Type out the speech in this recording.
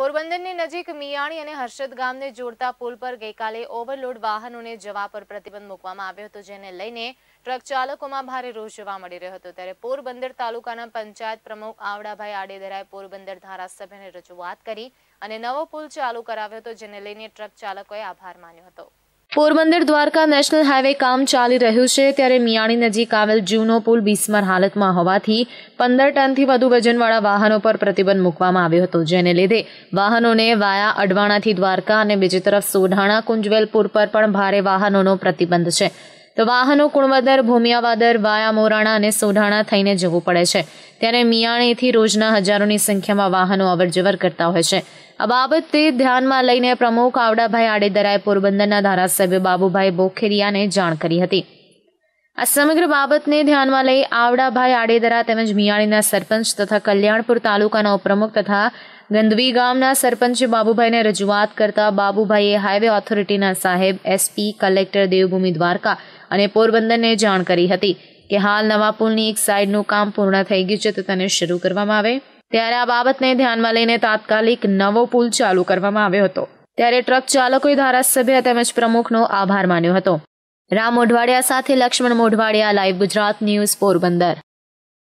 પોરબંદરની નજીક મિયાણી અને હર્ષદ ગામને જોડતા પુલ પર ગઈકાલે ઓવરલોડ વાહનોને જવા પર પ્રતિબંધ મૂકવામાં આવ્યો હતો જેને લઈને ટ્રક ચાલકોમાં ભારે રોષ જોવા મળી રહ્યો હતો ત્યારે પોરબંદર તાલુકાના પંચાયત પ્રમુખ આવડાભાઈ આડેદરાએ પોરબંદર ધારાસભ્યને રજૂઆત કરી અને નવો પુલ ચાલુ કરાવ્યો હતો જેને લઈને ટ્રક ચાલકોએ આભાર માન્યો હતો પોરબંદર દ્વારકા નેશનલ હાઈવે કામ ચાલી રહ્યું છે ત્યારે મિયાણી નજીક આવેલ જૂનો પુલ બિસ્માર હાલતમાં હોવાથી પંદર ટનથી વધુ વજનવાળા વાહનો પર પ્રતિબંધ મૂકવામાં આવ્યો હતો જેને લીધે વાહનોને વાયા અડવાણાથી દ્વારકા અને બીજી તરફ સોઢાણા કુંજવેલપુર પર પણ ભારે વાહનોનો પ્રતિબંધ છે તો વાહનો કુણવદર ભૂમિયાવાદર વાયા મોરાણા અને સોઢાણા થઈને જવું પડે છે ત્યારે મિયાણીથી રોજના હજારોની સંખ્યામાં વાહનો અવરજવર કરતા હોય છે આ બાબતે ધ્યાનમાં લઈને પ્રમુખ આવડાભાઈ આડેદરાએ પોરબંદરના ધારાસભ્ય બાબુભાઈ બોખેરિયાને જાણ કરી હતી આ સમગ્ર બાબતને ધ્યાનમાં લઈ આવડાભાઈ આડેદરા તેમજ મિયાણીના સરપંચ તથા કલ્યાણપુર તાલુકાના ઉપપ્રમુખ તથા ગંદવી ગામના સરપંચે બાબુભાઈને રજૂઆત કરતા બાબુભાઈએ હાઈવે ઓથોરિટીના સાહેબ એસપી કલેક્ટર દેવભૂમિ દ્વારકા અને પોરબંદરને જાણ કરી હતી કે હાલ નવા પુલની એક સાઇડનું કામ પૂર્ણ થઈ ગયું છે તો તેને શરૂ કરવામાં આવે ત્યારે આ બાબતને ધ્યાનમાં લઈને તાત્કાલિક નવો પુલ ચાલુ કરવામાં આવ્યો હતો ત્યારે ટ્રક ચાલકોએ ધારાસભ્ય તેમજ પ્રમુખનો આભાર માન્યો હતો રામ મોઢવાડિયા સાથે લક્ષ્મણ મોઢવાડિયા લાઈવ ગુજરાત ન્યૂઝ પોરબંદર